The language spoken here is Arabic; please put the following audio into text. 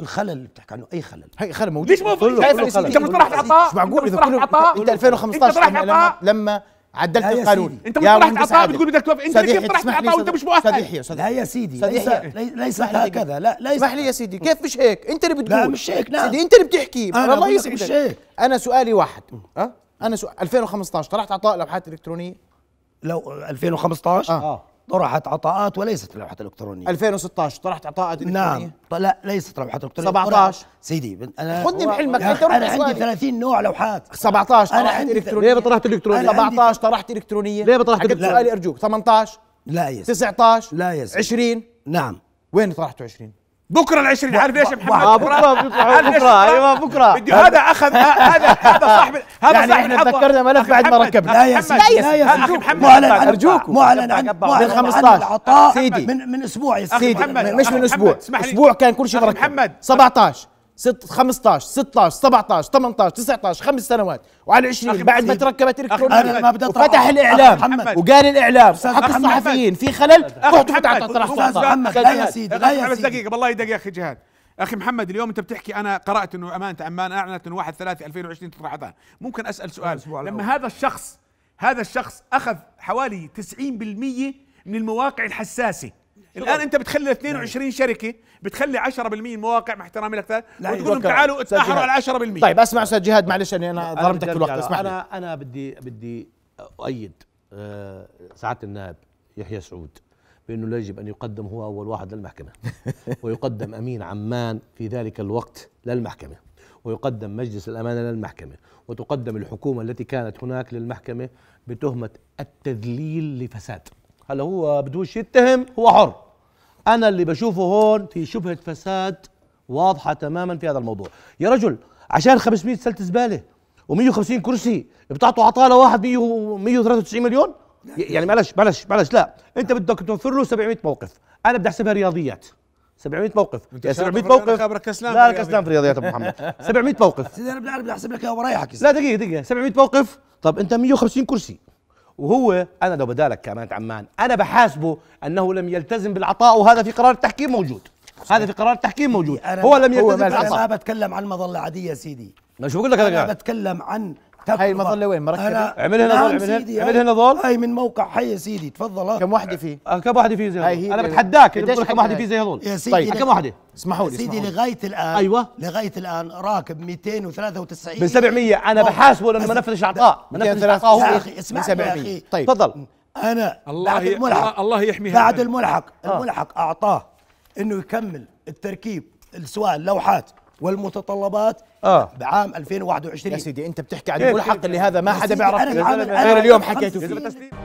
الخلل اللي بتحكي عنه اي خلل هي خلل موجود ليش موجود انت مطرحت عطاء مش معقول اذا كله انت 2015 لما عدلت القانون انت مطرح عطاء بتقول بدك توافق انت كيف مطرح عطاء وانت مش مؤهل صديح يا لا يا سيدي ليس, ليس هكذا لا ليس اسمح لي يا سيدي كيف مش هيك انت اللي بتقول لا مش هيك لا سيدي انت اللي بتحكي انا الله يسعدك مش هيك انا سؤالي واحد ها أه؟ انا سؤال 2015 طرحت عطاء لوحات الكترونيه لو 2015 اه طرحت عطاءات وليست لوحات الكترونيه 2016 طرحت عطاءات نعم، الكترونيه نعم لا ليست لوحات الكترونيه 17 سيدي انا خذني بحلمك انت انا عندي 30 نوع لوحات 17 انا عندي الكترونيه ليه طرحت الكترونيه 17 طرحت الكترونيه ليه طرحت الكترونيه سؤالي ارجوك 18 لا يس 19 لا يس 20 نعم وين طرحتوا 20 بكره ال20 عارف ليش يا محمد؟ آه، بكره بيطلعوا بكره ايوه بكره بدي هذا اخذ هذا هذا صاحب هذا يعني احنا تذكرنا ملف بعد ما ركبنا لا يا سيدي لا يا سيدي معلن عن ارجوكم معلن عن معلن 15 سيدي من من اسبوع يا سيدي مش من اسبوع اسبوع كان كل شيء مركب 17 ست 15 16 17 18 19 خمس سنوات وعلى 20 بعد ما تركبت الكترونيات ما بدي فتح الاعلام محمد. وقال الاعلام حق الصحفيين في خلل رحت فتحت استاذ لا يا سيدي لا يا سيدي دقيقه والله دقيقه يا اخي جهاد اخي محمد اليوم انت بتحكي انا قرات انه امانه عمان اعلنت انه 1 3 2020 تطلع ممكن اسال سؤال لما هذا الشخص هذا الشخص اخذ حوالي 90% من المواقع الحساسه الان انت بتخلي 22 نعم. شركه بتخلي 10% من مواقع مع احترامي لك وتقول لهم تعالوا تاحروا على 10% طيب اسمع استاذ جهاد معلش اني انا ظلمتك في الوقت اسمع انا انا بدي بدي اؤيد آه، سعاده النائب يحيى سعود بانه يجب ان يقدم هو اول واحد للمحكمه ويقدم امين عمان في ذلك الوقت للمحكمه ويقدم مجلس الامانه للمحكمه وتقدم الحكومه التي كانت هناك للمحكمه بتهمه التذليل لفساد هلا هو بدوش يتهم هو حر انا اللي بشوفه هون في شبهه فساد واضحه تماما في هذا الموضوع يا رجل عشان 500 سله زباله و150 كرسي بتعطوا عطاله واحد 193 مليون يعني معلش معلش معلش لا انت بدك توفر له 700 موقف انا بدي احسبها رياضيات 700 موقف يا يعني 700 موقف خبرك كسلان لا كسلان في الرياضيات ابو محمد 700 موقف سيدي انا بدي احسب لك اياها ورايحك لا دقيقه دقيقه 700 موقف طب انت 150 كرسي وهو انا لو بدالك كامانة عمان انا بحاسبه انه لم يلتزم بالعطاء وهذا في قرار التحكيم موجود هذا في قرار التحكيم موجود هو لم يلتزم بالعطاء انا ما بتكلم عن مظله عاديه سيدي شو بقول لك انا بتكلم عن هاي المظله وين مركبه؟ اعمل هنا ظل نعم اعمل هنا ظل هاي من موقع حي يا سيدي تفضل آه. كم وحده فيه؟ آه، كم وحده فيه زي هذول؟ انا بتحداك انت كم وحده فيه زي هذول يا طيب. سيدي طيب كم وحده؟ اسمحوا لي سيدي لغايه الان ايوه لغايه الان راكب 293 ب 700 انا بحاسبه لانه ما نفذش اعطاء ما نفذش اعطاء هو إيه؟ اسمع 700 طيب تفضل انا الله بعد الملحق الله يحميها بعد الملحق آه. الملحق اعطاه انه يكمل التركيب سواء اللوحات والمتطلبات آه. بعام 2021 يا سيدي انت بتحكي عن إيه. الملحق اللي هذا ما حدا بيعرف غير اليوم حكيته فيه